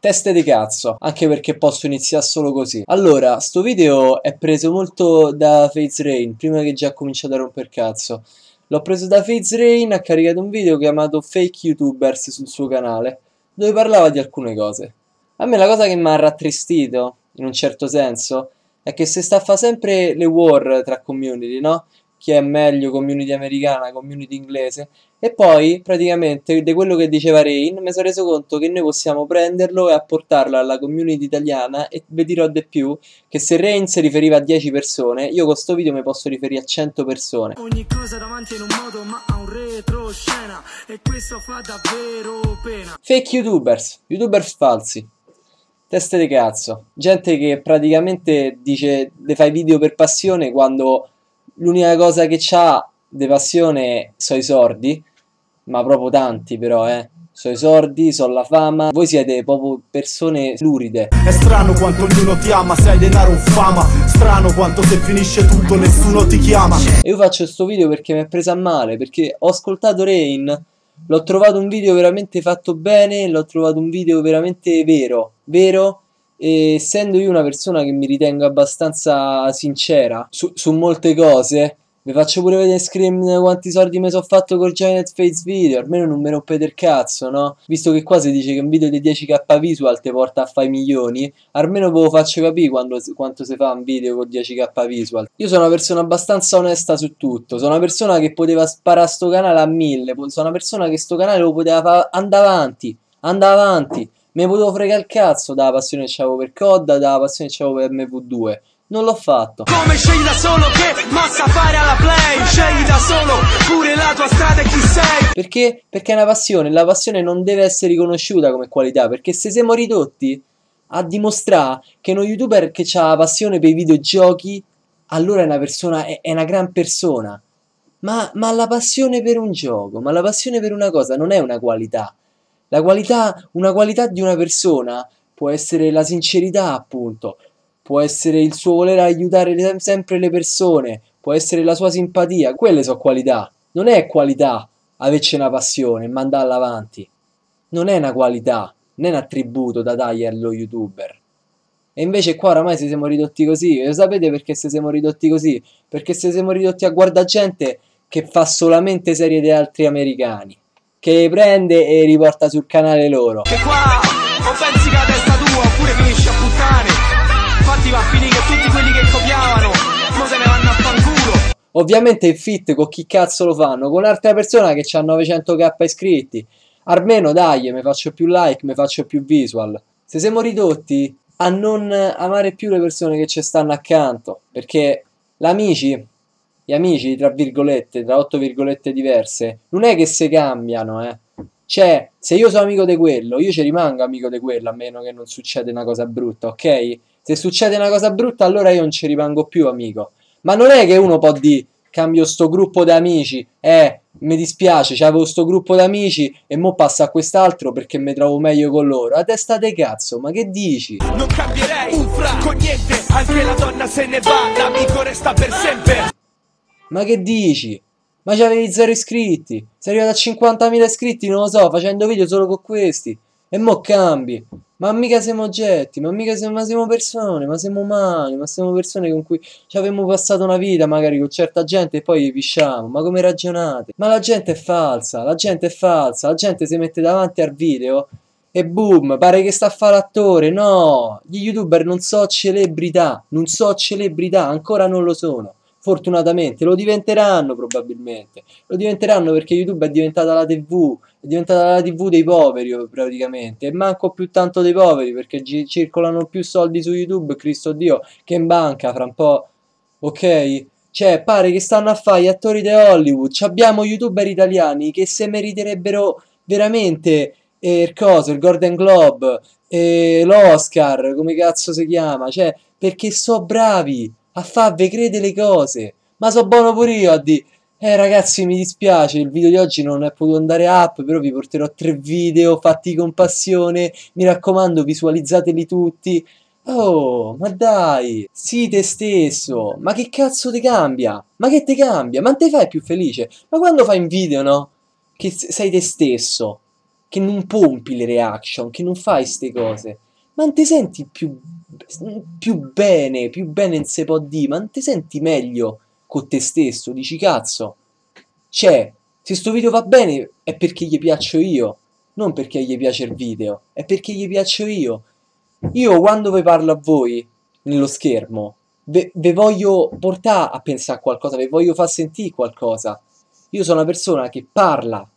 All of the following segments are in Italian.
Teste di cazzo, anche perché posso iniziare solo così. Allora, sto video è preso molto da Faze Rain, prima che già cominciate a romper cazzo. L'ho preso da Faze Rain, ha caricato un video chiamato Fake YouTubers sul suo canale, dove parlava di alcune cose. A me la cosa che mi ha rattristito, in un certo senso, è che se sta a staffa sempre le war tra community, no? chi è meglio, community americana, community inglese. E poi praticamente di quello che diceva Rain mi sono reso conto che noi possiamo prenderlo e apportarlo alla community italiana e vi dirò di più che se Rain si riferiva a 10 persone, io con sto video mi posso riferire a 100 persone. Ogni cosa davanti in un modo ma ha un retroscena e questo fa davvero pena. Fake youtubers, youtubers falsi teste di cazzo, gente che praticamente dice le fai video per passione quando l'unica cosa che c'ha di passione sono i sordi, ma proprio tanti però, eh. So i sordi, so la fama, voi siete proprio persone luride. È strano quanto ognuno ti ama, se hai denaro o fama. Strano quanto se finisce tutto nessuno ti chiama. E io faccio questo video perché mi è presa a male, perché ho ascoltato Rain, l'ho trovato un video veramente fatto bene, l'ho trovato un video veramente vero, vero? essendo io una persona che mi ritengo abbastanza sincera su, su molte cose, vi faccio pure vedere screen quanti soldi mi sono fatto col Giant Face Video, almeno non me rompete il cazzo, no? Visto che qua si dice che un video di 10k visual ti porta a fare milioni, almeno ve lo faccio capire quando, quanto si fa un video con 10k visual. Io sono una persona abbastanza onesta su tutto, sono una persona che poteva sparare sto canale a mille, sono una persona che sto canale lo poteva fare, Andava avanti, Andava avanti. Mi potevo fregare il cazzo dalla passione che c'avevo per Codda, dalla passione che c'avevo per MV2. Non l'ho fatto. Come scegli da solo che mossa fare alla play? Scegli da solo pure la tua strada e chi sei. Perché? Perché è una passione. La passione non deve essere riconosciuta come qualità. Perché se siamo ridotti a dimostrare che uno youtuber che ha la passione per i videogiochi, allora è una persona, è, è una gran persona. Ma, ma, la passione per un gioco, ma la passione per una cosa non è una qualità, la qualità, una qualità di una persona può essere la sincerità, appunto, può essere il suo voler aiutare le, sempre le persone, può essere la sua simpatia, quelle sono qualità. Non è qualità averci una passione e mandarla avanti. Non è una qualità, non è un attributo da dare allo youtuber. E invece qua oramai se siamo ridotti così, e eh, lo sapete perché se siamo ridotti così? Perché se siamo ridotti a guardare gente che fa solamente serie di altri americani che prende e riporta sul canale loro. Che qua o pensi che la testa tua oppure finisci a puttane. Infatti va a finire che tutti quelli che copiavano mo se ne vanno a fanculo. Ovviamente il fit con chi cazzo lo fanno? Con un'altra persona che ha 900k iscritti. Almeno dai, mi faccio più like, mi faccio più visual. Se siamo ridotti a non amare più le persone che ci stanno accanto, perché l'amici gli amici, tra virgolette, tra otto virgolette diverse, non è che se cambiano, eh. Cioè, se io sono amico di quello, io ci rimango amico di quello, a meno che non succeda una cosa brutta, ok? Se succede una cosa brutta, allora io non ci rimango più amico. Ma non è che uno può dire, cambio sto gruppo di amici, eh, mi dispiace, c'avevo sto gruppo di amici e mo passo a quest'altro perché mi trovo meglio con loro. A testa de cazzo, ma che dici? Non cambierei un con niente, anche la donna se ne va, l'amico resta per sempre. Ma che dici? Ma c'avevi zero iscritti. Sei arrivato a 50.000 iscritti, non lo so, facendo video solo con questi. E mo cambi. Ma mica siamo oggetti, ma mica siamo, ma siamo persone, ma siamo umani, ma siamo persone con cui ci avremmo passato una vita magari con certa gente e poi pisciamo. Ma come ragionate? Ma la gente è falsa, la gente è falsa, la gente si mette davanti al video e boom, pare che sta a fare attore. No, gli youtuber non so celebrità, non so celebrità, ancora non lo sono fortunatamente, lo diventeranno probabilmente, lo diventeranno perché YouTube è diventata la TV, è diventata la TV dei poveri oh, praticamente, e manco più tanto dei poveri perché circolano più soldi su YouTube, Cristo Dio, che in banca fra un po', ok? Cioè, pare che stanno a fare gli attori di Hollywood, Ci abbiamo youtuber italiani che se meriterebbero veramente eh, il coso, il Golden Globe, eh, l'Oscar, come cazzo si chiama, cioè, perché so bravi, a far credere le cose. Ma so buono pure io a di... Eh ragazzi mi dispiace, il video di oggi non è potuto andare up, però vi porterò tre video fatti con passione, mi raccomando visualizzateli tutti. Oh, ma dai, sii te stesso, ma che cazzo ti cambia? Ma che ti cambia? Ma te fai più felice? Ma quando fai un video, no? Che sei te stesso, che non pompi le reaction, che non fai ste cose ma ti senti più, più bene, più bene in se può dire, ma ti senti meglio con te stesso, dici cazzo, cioè, se sto video va bene è perché gli piaccio io, non perché gli piace il video, è perché gli piaccio io. Io quando vi parlo a voi, nello schermo, vi voglio portare a pensare a qualcosa, vi voglio far sentire qualcosa. Io sono una persona che parla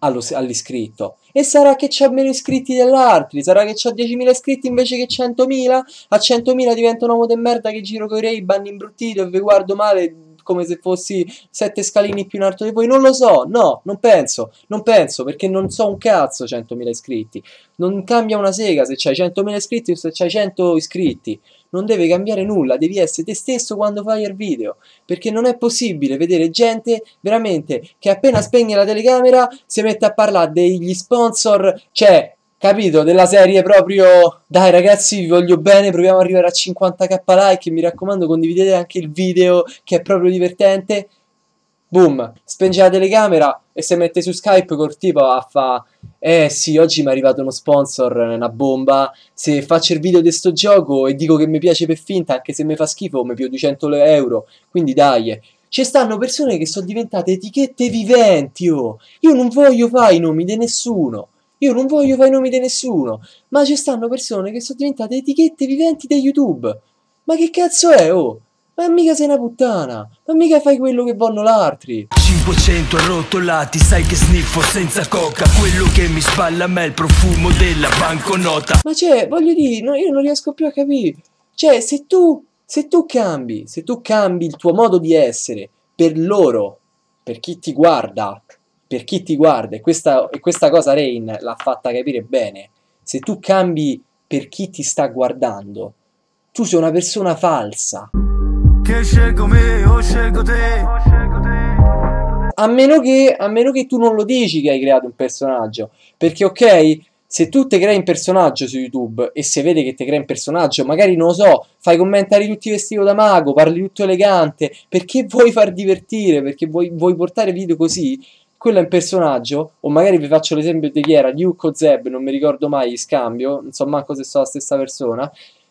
all'iscritto, e sarà che c'ha meno iscritti dell'altri, sarà che c'ha 10.000 iscritti invece che 100.000? A 100.000 divento un uomo de merda che giro con i rei, banni imbruttito e vi guardo male come se fossi sette scalini più in alto di voi. Non lo so, no, non penso, non penso, perché non so un cazzo 100.000 iscritti. Non cambia una sega se c'hai 100.000 iscritti o se c'hai 100 iscritti non deve cambiare nulla, devi essere te stesso quando fai il video, perché non è possibile vedere gente veramente che appena spegne la telecamera si mette a parlare degli sponsor, cioè, capito, della serie proprio dai ragazzi vi voglio bene, proviamo ad arrivare a 50k like, mi raccomando condividete anche il video che è proprio divertente boom, spenge la telecamera e si mette su Skype col tipo a fa eh sì, oggi mi è arrivato uno sponsor, una bomba, se faccio il video di sto gioco e dico che mi piace per finta, anche se mi fa schifo, mi più 200 euro, quindi dai. Ci stanno persone che sono diventate etichette viventi, oh. Io non voglio fare i nomi di nessuno. Io non voglio fare i nomi di nessuno. Ma ci stanno persone che sono diventate etichette viventi di YouTube. Ma che cazzo è, oh? Ma mica sei una puttana! Ma mica fai quello che vogliono l'altri! 500 arrotolati, sai che sniffo senza coca Quello che mi spalla a me è il profumo della banconota Ma cioè, voglio dire, no, io non riesco più a capire Cioè, se tu, se tu cambi, se tu cambi il tuo modo di essere per loro, per chi ti guarda, per chi ti guarda, e questa, e questa cosa Rain l'ha fatta capire bene, se tu cambi per chi ti sta guardando, tu sei una persona falsa che scelgo me o scelgo te. A meno, che, a meno che tu non lo dici che hai creato un personaggio. Perché, ok, se tu te crei un personaggio su YouTube e se vede che te crei un personaggio, magari non lo so, fai commentari tutti vestiti da mago, parli tutto elegante, perché vuoi far divertire, perché vuoi, vuoi portare video così, quello è un personaggio, o magari vi faccio l'esempio di chi era, Luke o Zeb, non mi ricordo mai scambio, non so manco se sono la stessa persona,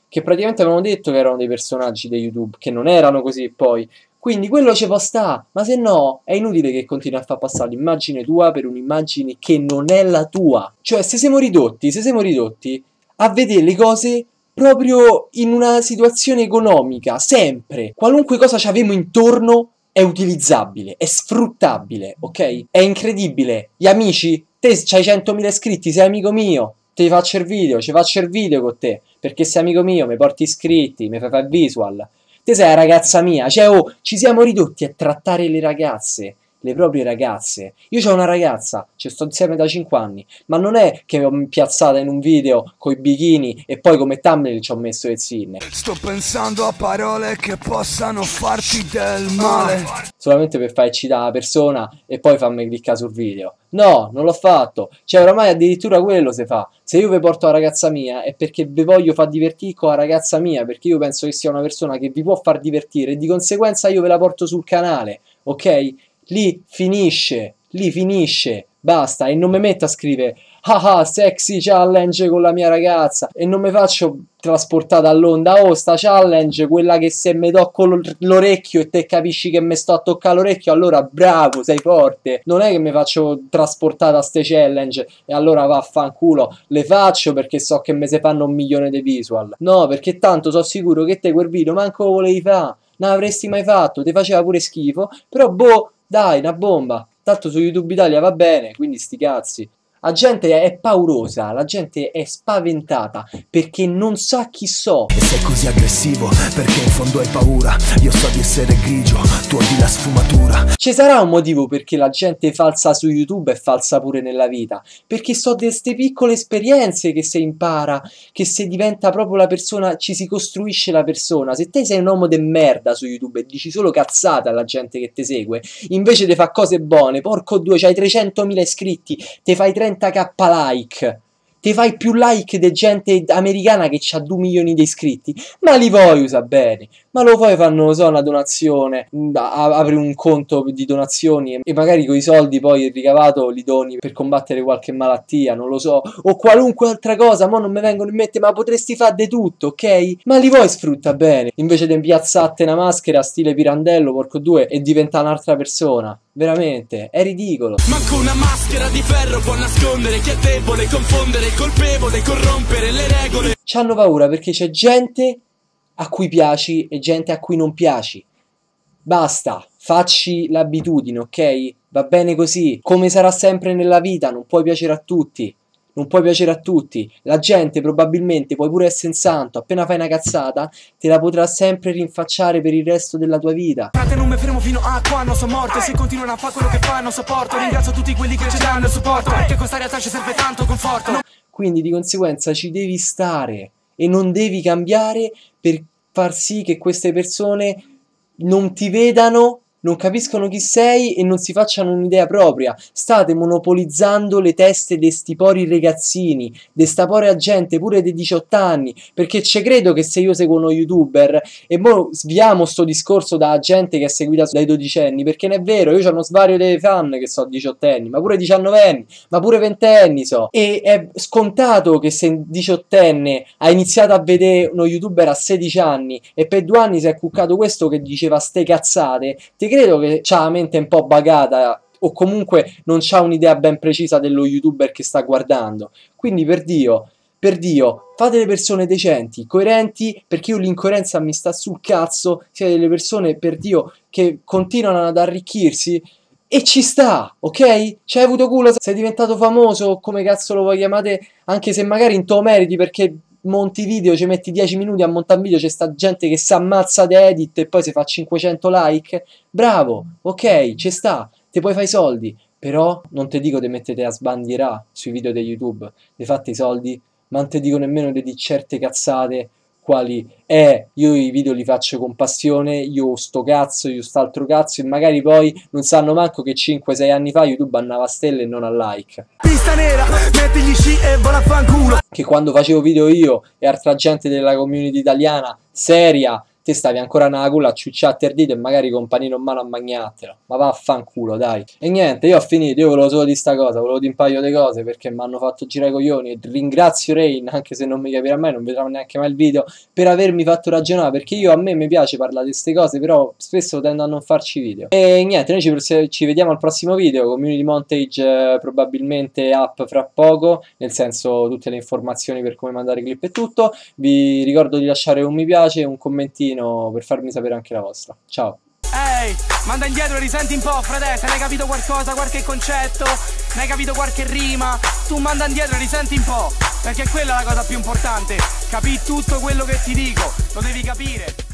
che praticamente avevano detto che erano dei personaggi di YouTube, che non erano così poi. Quindi quello ci può stare, ma se no è inutile che continui a far passare l'immagine tua per un'immagine che non è la tua. Cioè, se siamo ridotti, se siamo ridotti a vedere le cose proprio in una situazione economica, sempre. Qualunque cosa ci avemo intorno è utilizzabile, è sfruttabile, ok? È incredibile. Gli amici, te c'hai 100.000 iscritti, sei amico mio, ti faccio il video, ci faccio il video con te, perché sei amico mio, mi porti iscritti, mi fai fare visual, te sei ragazza mia, cioè oh, ci siamo ridotti a trattare le ragazze le proprie ragazze. Io ho una ragazza, ci sto insieme da 5 anni, ma non è che ho piazzata in un video coi bikini e poi come thumbnail ci ho messo le zinne. Sto pensando a parole che possano farti del male. Solamente per far eccitare la persona e poi farmi cliccare sul video. No, non l'ho fatto. Cioè, oramai addirittura quello si fa. Se io vi porto la ragazza mia è perché vi voglio far divertire con la ragazza mia, perché io penso che sia una persona che vi può far divertire e di conseguenza io ve la porto sul canale, ok? lì finisce, lì finisce, basta e non mi metto a scrivere ah, ah sexy challenge con la mia ragazza e non mi faccio trasportare all'onda oh sta challenge quella che se mi tocco l'orecchio e te capisci che mi sto a toccare l'orecchio allora bravo sei forte non è che mi faccio trasportare a ste challenge e allora vaffanculo le faccio perché so che me se fanno un milione di visual no perché tanto sono sicuro che te quel video manco volevi fare non avresti mai fatto ti faceva pure schifo però boh dai, una bomba. Tanto su YouTube Italia va bene, quindi sti cazzi. La gente è paurosa, la gente è spaventata perché non sa chi so. E sei così aggressivo perché in fondo hai paura. Io so di essere grigio, tu odi la sfumatura ci sarà un motivo perché la gente falsa su YouTube è falsa pure nella vita, perché so di queste piccole esperienze che si impara, che se diventa proprio la persona, ci si costruisce la persona. Se te sei un uomo de merda su YouTube e dici solo cazzate alla gente che ti segue, invece ti fa cose buone, porco due, c'hai 300.000 iscritti, ti fai 30k like. Te fai più like di gente americana che ha 2 milioni di iscritti. Ma li vuoi usare bene? Ma lo vuoi fanno, so, una donazione, mm, apri un conto di donazioni e magari con i soldi poi il ricavato li doni per combattere qualche malattia, non lo so, o qualunque altra cosa, ma non mi vengono in mente, ma potresti fare di tutto, ok? Ma li vuoi sfrutta bene, invece di impiazzarti una maschera stile pirandello, porco due, e diventa un'altra persona. Veramente, è ridicolo. Manco una maschera di ferro può nascondere chi è debole, confondere il colpevole, corrompere le regole. Ci hanno paura perché c'è gente a cui piaci e gente a cui non piaci. Basta, facci l'abitudine, ok? Va bene così. Come sarà sempre nella vita, non puoi piacere a tutti. Non puoi piacere a tutti. La gente probabilmente puoi pure essere in santo. Appena fai una cazzata, te la potrà sempre rinfacciare per il resto della tua vita. Frate, non mi fermo fino a quando sono morto. Se continuano a fare quello che fanno, sopporto. Ringrazio tutti quelli che ci danno supporto. Perché questa realtà ci serve tanto conforto. Quindi di conseguenza ci devi stare e non devi cambiare per far sì che queste persone non ti vedano non capiscono chi sei e non si facciano un'idea propria. State monopolizzando le teste di sti pori ragazzini, di sta pora gente pure dei 18 anni, perché ci credo che se io seguo uno youtuber e mo sviamo sto discorso da gente che è seguita dai 12 anni, perché non è vero, io ho uno svario dei fan che so 18 anni, ma pure 19 anni, ma pure 20 anni so. E è scontato che se 18 diciottenne ha iniziato a vedere uno youtuber a 16 anni e per due anni si è cuccato questo che diceva ste cazzate, ti credo che ha la mente un po' bagata o comunque non ha un'idea ben precisa dello youtuber che sta guardando. Quindi per Dio, per Dio, fate le persone decenti, coerenti, perché io l'incoerenza mi sta sul cazzo, siete delle persone, per Dio, che continuano ad arricchirsi e ci sta, ok? Ci hai avuto culo, sei diventato famoso, come cazzo lo vuoi chiamate, anche se magari in tuo meriti perché monti video, ci metti 10 minuti a montare video, c'è sta gente che si ammazza di edit e poi si fa 500 like, bravo, ok, ci sta, te poi fai i soldi, però non ti dico di mettete a sbandierà sui video di YouTube, di fatti i soldi, ma non ti dico nemmeno di certe cazzate quali eh, io i video li faccio con passione, io sto cazzo, io st'altro cazzo, e magari poi non sanno manco che 5-6 anni fa YouTube andava a stelle e non a like. Pista nera, mettigli sci e vola fanculo. Che quando facevo video io e altra gente della community italiana, seria, te stavi ancora nella culla a ciucciare tardito e magari con panino in mano a magnatelo. Ma vaffanculo, dai. E niente, io ho finito, io volevo solo di sta cosa, volevo di un paio di cose perché mi hanno fatto girare i coglioni e ringrazio Rain, anche se non mi capirà mai, non vedrà neanche mai il video, per avermi fatto ragionare, perché io a me mi piace parlare di queste cose, però spesso tendo a non farci video. E niente, noi ci, ci vediamo al prossimo video, community montage eh, probabilmente up fra poco, nel senso tutte le informazioni per come mandare clip e tutto. Vi ricordo di lasciare un mi piace, un commentino messaggino per farmi sapere anche la vostra. Ciao! Ehi, hey, manda indietro e risenti un po', frate, se hai capito qualcosa, qualche concetto, ne hai capito qualche rima, tu manda indietro e risenti un po', perché quella è la cosa più importante, capì tutto quello che ti dico, lo devi capire.